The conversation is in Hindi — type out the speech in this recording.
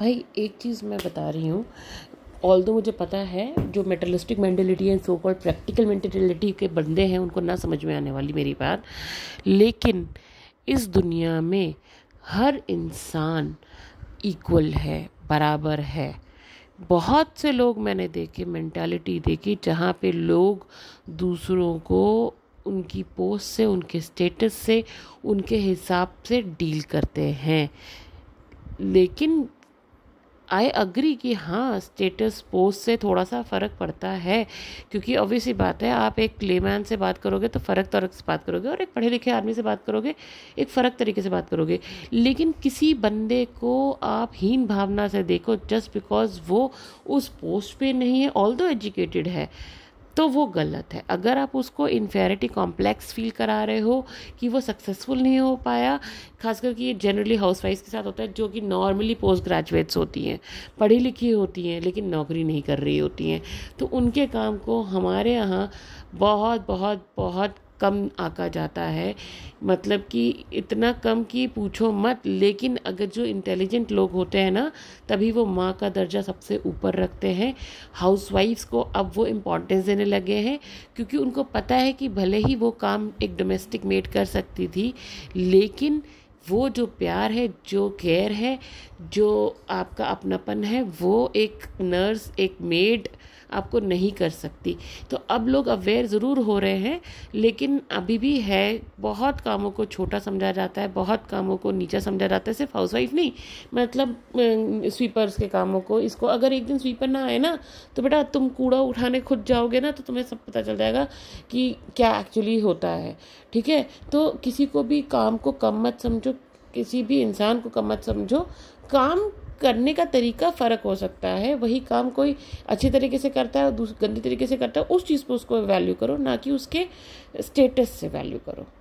भाई एक चीज़ मैं बता रही हूँ ऑल दो मुझे पता है जो materialistic mentality and so call practical mentality के बंदे हैं उनको ना समझ में आने वाली मेरी बात लेकिन इस दुनिया में हर इंसान इक्वल है बराबर है बहुत से लोग मैंने देखे मैंटालिटी देखी जहाँ पे लोग दूसरों को उनकी पोस्ट से उनके स्टेटस से उनके हिसाब से डील करते हैं लेकिन आई अग्री कि हाँ स्टेटस पोस्ट से थोड़ा सा फ़र्क पड़ता है क्योंकि ऑब्वियस ही बात है आप एक मैन से बात करोगे तो फ़र्क तरक से बात करोगे और एक पढ़े लिखे आदमी से बात करोगे एक फ़र्क तरीके से बात करोगे लेकिन किसी बंदे को आप हीन भावना से देखो जस्ट बिकॉज वो उस पोस्ट पे नहीं है ऑल दो एजुकेटेड है तो वो गलत है अगर आप उसको इन्फेरिटी कॉम्प्लेक्स फील करा रहे हो कि वो सक्सेसफुल नहीं हो पाया खास करके ये जनरली हाउस वाइफ के साथ होता है जो कि नॉर्मली पोस्ट ग्रेजुएट्स होती हैं पढ़ी लिखी होती हैं लेकिन नौकरी नहीं कर रही होती हैं तो उनके काम को हमारे यहाँ बहुत बहुत बहुत कम आका जाता है मतलब कि इतना कम कि पूछो मत लेकिन अगर जो इंटेलिजेंट लोग होते हैं ना तभी वो माँ का दर्जा सबसे ऊपर रखते हैं हाउस को अब वो इम्पोर्टेंस देने लगे हैं क्योंकि उनको पता है कि भले ही वो काम एक डोमेस्टिक मेड कर सकती थी लेकिन वो जो प्यार है जो केयर है जो आपका अपनापन है वो एक नर्स एक मेड आपको नहीं कर सकती तो अब लोग अवेयर ज़रूर हो रहे हैं लेकिन अभी भी है बहुत कामों को छोटा समझा जाता है बहुत कामों को नीचा समझा जाता है सिर्फ हाउस वाइफ नहीं मतलब स्वीपर्स अं, के कामों को इसको अगर एक दिन स्वीपर ना आए ना तो बेटा तुम कूड़ा उठाने खुद जाओगे ना तो तुम्हें सब पता चल जाएगा कि क्या एक्चुअली होता है ठीक है तो किसी को भी काम को कम मत समझो किसी भी इंसान को कम मत समझो काम करने का तरीका फ़र्क हो सकता है वही काम कोई अच्छे तरीके से करता है और दूसरे गंदे तरीके से करता है उस चीज़ को उसको वैल्यू करो ना कि उसके स्टेटस से वैल्यू करो